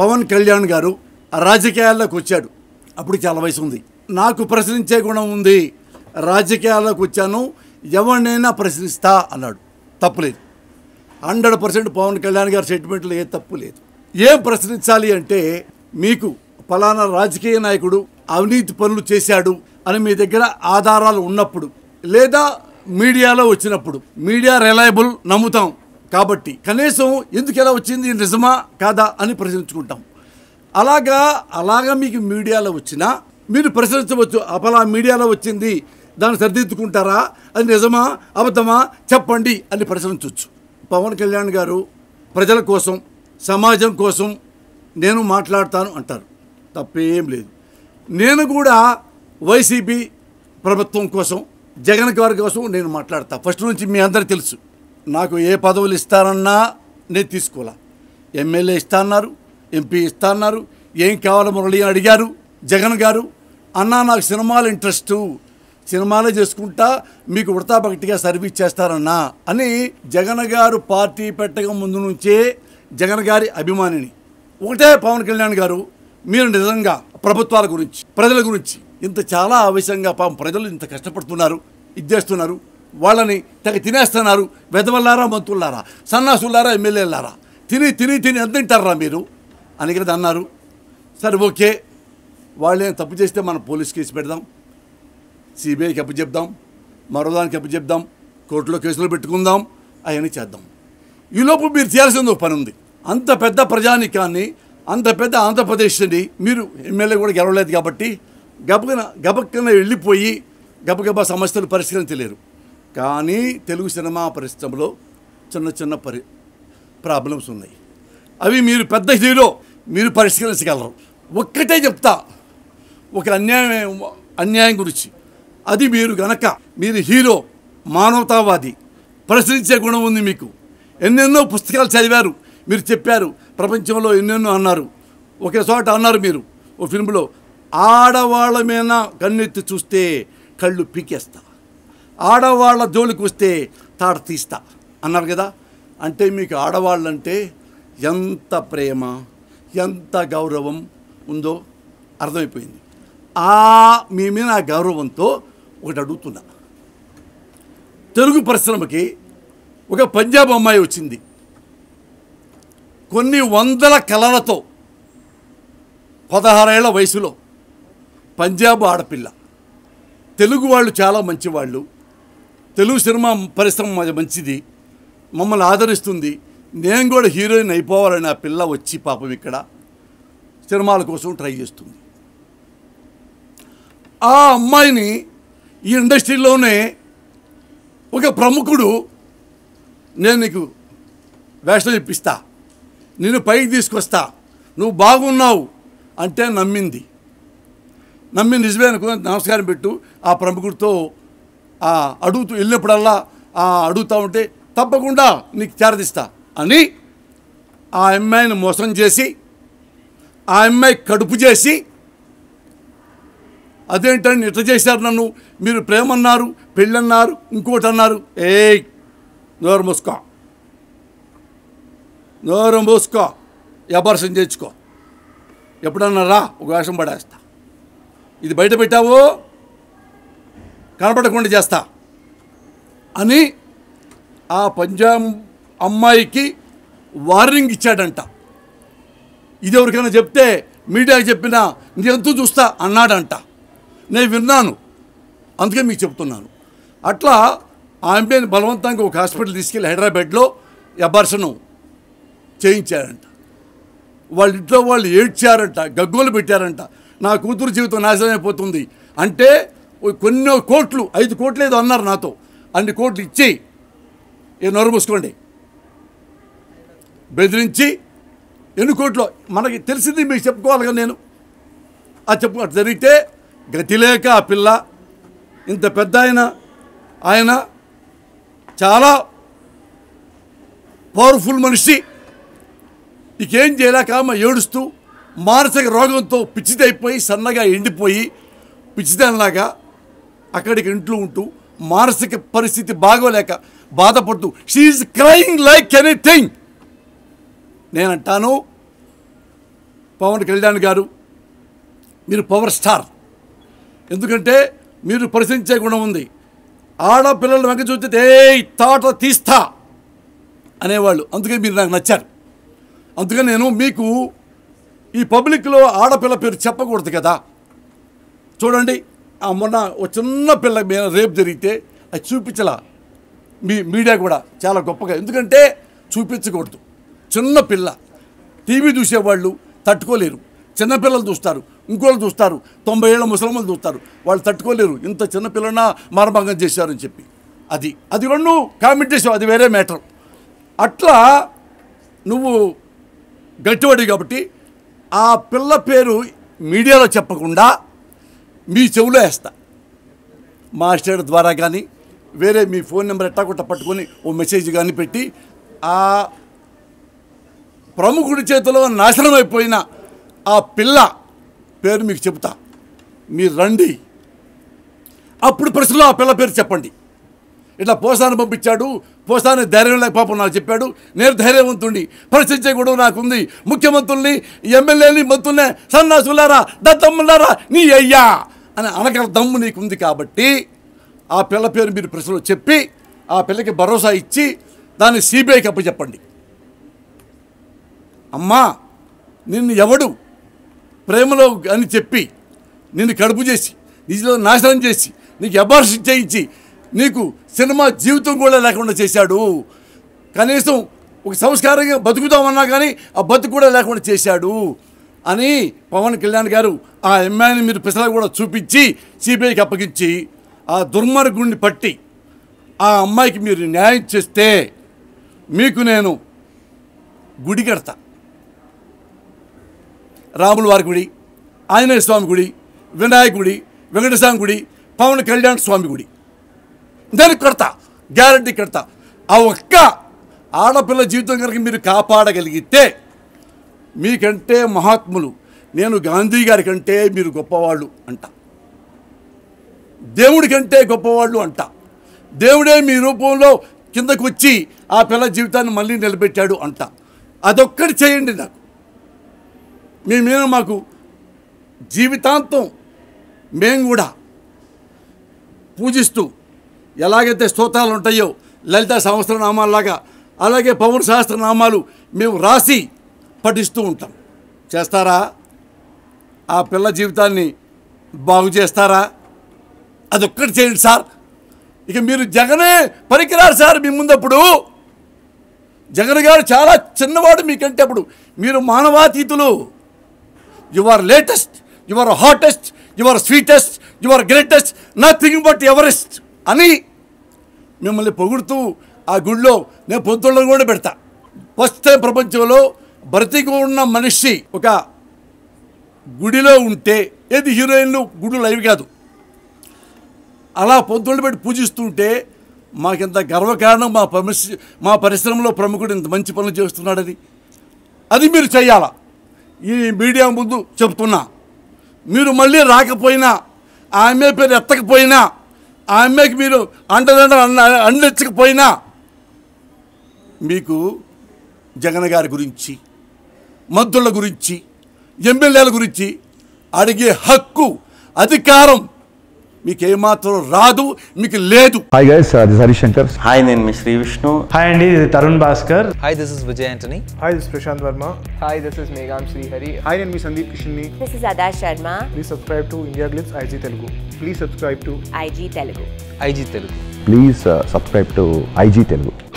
పవన్ కళ్యాణ్ గారు రాజకీయాల్లోకి వచ్చాడు అప్పుడు చాలా వయసు ఉంది నాకు ప్రశ్నించే గుణం ఉంది రాజకీయాల్లోకి వచ్చాను ఎవరినైనా ప్రశ్నిస్తా అన్నాడు తప్పులేదు హండ్రెడ్ పర్సెంట్ పవన్ కళ్యాణ్ గారి స్టేట్మెంట్లో ఏ తప్పు లేదు ఏం ప్రశ్నించాలి అంటే మీకు ఫలానా రాజకీయ నాయకుడు అవినీతి పనులు చేశాడు అని మీ దగ్గర ఆధారాలు ఉన్నప్పుడు లేదా మీడియాలో వచ్చినప్పుడు మీడియా రిలయబుల్ నమ్ముతాం కాబట్టి కనీసం ఎందుకు ఎలా వచ్చింది నిజమా కాదా అని ప్రశ్నించుకుంటాం అలాగా అలాగా మీకు మీడియాలో వచ్చినా మీరు ప్రశ్నించవచ్చు అపలా మీడియాలో వచ్చింది దాన్ని సరిదిద్దుకుంటారా అది నిజమా అబద్ధమా చెప్పండి అని ప్రశ్నించవచ్చు పవన్ కళ్యాణ్ గారు ప్రజల కోసం సమాజం కోసం నేను మాట్లాడతాను అంటారు తప్పేం లేదు నేను కూడా వైసీపీ ప్రభుత్వం కోసం జగన్ గారి కోసం నేను మాట్లాడతా ఫస్ట్ నుంచి మీ అందరికీ తెలుసు నాకు ఏ పదవులు ఇస్తారన్నా నేను తీసుకోలే ఎమ్మెల్యే ఇస్తా అన్నారు ఎంపీ ఇస్తా అన్నారు ఏం కావాలో మురళి అడిగారు జగన్ గారు అన్నా నాకు సినిమాలు ఇంట్రెస్టు సినిమాలే చేసుకుంటా మీకు ఉడతాభక్తిగా సర్వీస్ చేస్తారన్నా అని జగన్ గారు పార్టీ పెట్టక ముందు నుంచే జగన్ గారి అభిమానిని ఒకటే పవన్ కళ్యాణ్ గారు మీరు నిజంగా ప్రభుత్వాల గురించి ప్రజల గురించి ఇంత చాలా ఆవేశంగా పాపం ప్రజలు ఇంత కష్టపడుతున్నారు ఇది చేస్తున్నారు వాళ్ళని తగ్గ తినేస్తున్నారు వెదవల్లారా మంత్రులారా సన్నాసుల్లారా ఎమ్మెల్యేలారా తిని తిని తిని ఎంత తింటారా మీరు అని కదా అన్నారు సరే ఓకే వాళ్ళేం తప్పు చేస్తే మనం పోలీస్ కేసు పెడదాం సిబిఐకి అప్పచెప్దాం మరోదానికి చెప్దాం కోర్టులో కేసులు పెట్టుకుందాం అవన్నీ చేద్దాం ఈలోపు మీరు చేయాల్సింది ఒక పని ఉంది అంత పెద్ద ప్రజానికాన్ని అంత పెద్ద ఆంధ్రప్రదేశ్ని మీరు ఎమ్మెల్యే కూడా గెలవలేదు కాబట్టి గబగన గబక్కన వెళ్ళిపోయి గబగబా సమస్యలు పరిష్కరించలేరు కానీ తెలుగు సినిమా పరిశ్రమలో చిన్న చిన్న పరి ప్రాబ్లమ్స్ ఉన్నాయి అవి మీరు పెద్ద హీరో మీరు పరిష్కరించగలరు ఒక్కటే చెప్తా ఒక అన్యాయం అన్యాయం గురించి అది మీరు గనక మీరు హీరో మానవతావాది ప్రశ్నించే గుణం ఉంది మీకు ఎన్నెన్నో పుస్తకాలు చదివారు మీరు చెప్పారు ప్రపంచంలో ఎన్నెన్నో అన్నారు ఒకే చోట అన్నారు మీరు ఓ ఫిల్మ్లో ఆడవాళ్ళ మీద కన్నెత్తి చూస్తే కళ్ళు పీకేస్తా ఆడవాళ్ళ జోలికి వస్తే తాడ తీస్తా అన్నారు కదా అంటే మీకు ఆడవాళ్ళంటే ఎంత ప్రేమ ఎంత గౌరవం ఉందో అర్థమైపోయింది ఆ మీ మీద ఆ గౌరవంతో ఒకటి అడుగుతున్నా తెలుగు పరిశ్రమకి ఒక పంజాబ్ అమ్మాయి వచ్చింది కొన్ని వందల కళలతో పదహారేళ్ల వయసులో పంజాబ్ ఆడపిల్ల తెలుగు వాళ్ళు చాలా మంచివాళ్ళు తెలుగు సినిమా పరిశ్రమ మాది మంచిది మమ్మల్ని ఆదరిస్తుంది నేను కూడా హీరోయిన్ అయిపోవాలని ఆ పిల్ల వచ్చి పాపం ఇక్కడ సినిమాల కోసం ట్రై చేస్తుంది ఆ అమ్మాయిని ఈ ఇండస్ట్రీలోనే ఒక ప్రముఖుడు నేను నీకు వేషం ఇప్పిస్తా నేను పైకి తీసుకొస్తా నువ్వు బాగున్నావు అంటే నమ్మింది నమ్మి నిజమే అనుకుని నమస్కారం పెట్టు ఆ ప్రముఖుడితో అడుగుతూ వెళ్ళినప్పుడల్లా అడుగుతూ ఉంటే తప్పకుండా నీకు చేరదిస్తా అని ఆ అమ్మాయిని మోసం చేసి ఆ అమ్మాయి కడుపు చేసి అదేంటని ఇట్ట చేశారు నన్ను మీరు ప్రేమన్నారు పెళ్ళన్నారు ఇంకోటి అన్నారు ఏ నోరు మూసుకో నోరు మూసుకో వ్యాపారసం చేయించుకో ఎప్పుడన్నా రా ఒక వేషం పడేస్తా ఇది బయట పెట్టావో కనపడకుండా చేస్తా అని ఆ పంజాబ్ అమ్మాయికి వార్నింగ్ ఇచ్చాడంట ఇది ఎవరికైనా చెప్తే మీడియాకి చెప్పినా ఎంతో చూస్తా అన్నాడంట నేను విన్నాను అందుకే మీకు చెప్తున్నాను అట్లా ఆమె బలవంతంగా ఒక హాస్పిటల్ తీసుకెళ్ళి హైదరాబాద్లో ఎబార్సను చేయించారంట వాళ్ళ ఇంట్లో వాళ్ళు ఏడ్చారంట గగ్గోలు పెట్టారంట నా కూతురు జీవితం నాశనమైపోతుంది అంటే కొన్నో కోట్లు ఐదు కోట్లు ఏదో అన్నారు నాతో అన్ని కోట్లు ఇచ్చేయి ఏ నోరు మూసుకోండి బెదిరించి ఎన్ని కోట్లు మనకి తెలిసింది మీకు చెప్పుకోవాలి కదా నేను ఆ చెప్పు అటు జరిగితే గతి లేక ఆ పిల్ల ఇంత పెద్ద ఆయన ఆయన చాలా పవర్ఫుల్ మనిషి ఇకేం చేయలేక ఆమె ఏడుస్తూ మానసిక రోగంతో పిచ్చిదైపోయి సన్నగా ఎండిపోయి పిచ్చిదనలాగా అక్కడికి ఇంట్లో ఉంటూ మానసిక పరిస్థితి బాగోలేక బాధపడుతూ షీఈస్ క్రయింగ్ లైక్ ఎనీథింగ్ నేనంటాను పవన్ కళ్యాణ్ గారు మీరు పవర్ స్టార్ ఎందుకంటే మీరు పరిశీలించే గుణం ఉంది ఆడపిల్లలు వెంక చూస్తే ఏ తాట తీస్తా అనేవాళ్ళు అందుకే మీరు నాకు నచ్చారు అందుకని నేను మీకు ఈ పబ్లిక్లో ఆడపిల్ల పేరు చెప్పకూడదు కదా చూడండి ఆ మొన్న ఒక చిన్న పిల్ల మీద రేపు జరిగితే అది చూపించలా మీ మీడియా కూడా చాలా గొప్పగా ఎందుకంటే చూపించకూడదు చిన్న పిల్ల టీవీ చూసేవాళ్ళు తట్టుకోలేరు చిన్నపిల్లలు చూస్తారు ఇంకోళ్ళు చూస్తారు తొంభై ఏళ్ళ ముసలమ్మలు చూస్తారు వాళ్ళు తట్టుకోలేరు ఇంత చిన్నపిల్లన మారభంగం చేశారని చెప్పి అది అది రెండు కామెంట్ చేసావు అది వేరే మ్యాటర్ అట్లా నువ్వు గట్టివాడి కాబట్టి ఆ పిల్ల పేరు మీడియాలో చెప్పకుండా మీ చెవులో వేస్తా మాస్టర్ ద్వారా కానీ వేరే మీ ఫోన్ నెంబర్ కూడా పట్టుకొని ఓ మెసేజ్ కానీ పెట్టి ఆ ప్రముఖుడి చేతిలో నాశనం అయిపోయిన ఆ పిల్ల పేరు మీకు చెప్తా మీరు రండి అప్పుడు ప్రశ్నలో ఆ పిల్ల పేరు చెప్పండి ఇట్లా పోసాను పంపించాడు పోసాను ధైర్యం లేక పాపం నాకు చెప్పాడు నేను ధైర్యవంతుండి ప్రశ్నించే గొడవ నాకుంది ముఖ్యమంత్రుల్ని ఎమ్మెల్యేని మంత్రులే సన్నాసులారా దత్తమ్మలారా నీ అయ్యా అని అనగల దమ్ము నీకుంది కాబట్టి ఆ పిల్ల పేరు మీరు ప్రశ్నలో చెప్పి ఆ పిల్లకి భరోసా ఇచ్చి దాన్ని సిబిఐకి అప్పచెప్పండి అమ్మా నిన్ను ఎవడు ప్రేమలో అని చెప్పి నిన్ను కడుపు చేసి నిజంలో నాశనం చేసి నీకు ఎబార్షన్ చేయించి నీకు సినిమా జీవితం కూడా లేకుండా చేశాడు కనీసం ఒక సంస్కారంగా బతుకుతామన్నా కానీ ఆ బతుకు కూడా లేకుండా చేశాడు అని పవన్ కళ్యాణ్ గారు ఆ అమ్మాయిని మీరు పిసలకు కూడా చూపించి సిబిఐకి అప్పగించి ఆ దుర్మార్గుడిని పట్టి ఆ అమ్మాయికి మీరు న్యాయం చేస్తే మీకు నేను గుడి కడతా రాముల వారి గుడి ఆంజనేయ స్వామి గుడి వినాయకుడి వెంకటస్వామి గుడి పవన్ కళ్యాణ్ స్వామి గుడి దానికి కడతా గ్యారంటీ కడతా ఆ ఒక్క ఆడపిల్ల జీవితం కనుక మీరు కాపాడగలిగితే మీకంటే మహాత్ములు నేను గాంధీ గారి కంటే మీరు గొప్పవాళ్ళు అంట దేవుడి కంటే గొప్పవాళ్ళు అంట దేవుడే మీ రూపంలో కిందకు వచ్చి ఆ పిల్ల జీవితాన్ని మళ్ళీ నిలబెట్టాడు అంట అదొక్కటి చేయండి నాకు మీ మీద మాకు జీవితాంతం మేము కూడా పూజిస్తూ ఎలాగైతే స్తోత్రాలు ఉంటాయో లలిత సహస్రనామాలాగా అలాగే పవన్ సహస్రనామాలు మేము రాసి పఠిస్తూ ఉంటాం చేస్తారా ఆ పిల్ల జీవితాన్ని బాగు చేస్తారా అదొక్కటి చేయండి సార్ ఇక మీరు జగనే పనికిరారు సార్ మీ ముందప్పుడు జగన్ గారు చాలా చిన్నవాడు మీకంటే అప్పుడు మీరు మానవాతీతులు you are latest you are hottest you're are sweetest you're are greatest nothing but Everest అని మిమ్మల్ని పొగుడుతూ ఆ గుడిలో నేను పొద్దుళ్ళను కూడా పెడతా ఫస్ట్ టైం ప్రపంచంలో బ్రతికి ఉన్న మనిషి ఒక గుడిలో ఉంటే ఏది హీరోయిన్లు గుడి లైవ్ కాదు అలా పొద్దుళ్ళు పెట్టి పూజిస్తుంటే మాకింత గర్వకారణం మా పరిశ్ర మా పరిశ్రమలో ప్రముఖుడు ఇంత మంచి పనులు చేస్తున్నాడని అది మీరు చెయ్యాల ఈ మీడియా ముందు చెప్తున్నా మీరు మళ్ళీ రాకపోయినా ఆ అమ్మాయి పేరు ఎత్తకపోయినా ఆ అమ్మాయికి మీరు అండదండ అండచ్చకపోయినా మీకు జగన్ గారి గురించి మద్దుల గురించి ఎమ్మెల్యేల గురించి అడిగే హక్కు అధికారం మీకు ఏమాత్రం రాదు మీకు లేదు హాయ్ గైస్ అది హరిశంకర్ హాయ్ నేను మీ శ్రీ విష్ణు హాయ్ అండి ఇది Tarun Bhaskar hi this is Vijay Antony hi this Prashanth Varma hi this is మేఘాం హరి హాయ్ నేను మీ సందీప్ కిషన్ని this is Adah Sharma please subscribe to India Glitz IG Telugu please subscribe to IG Telugu IG Telugu please subscribe to IG Telugu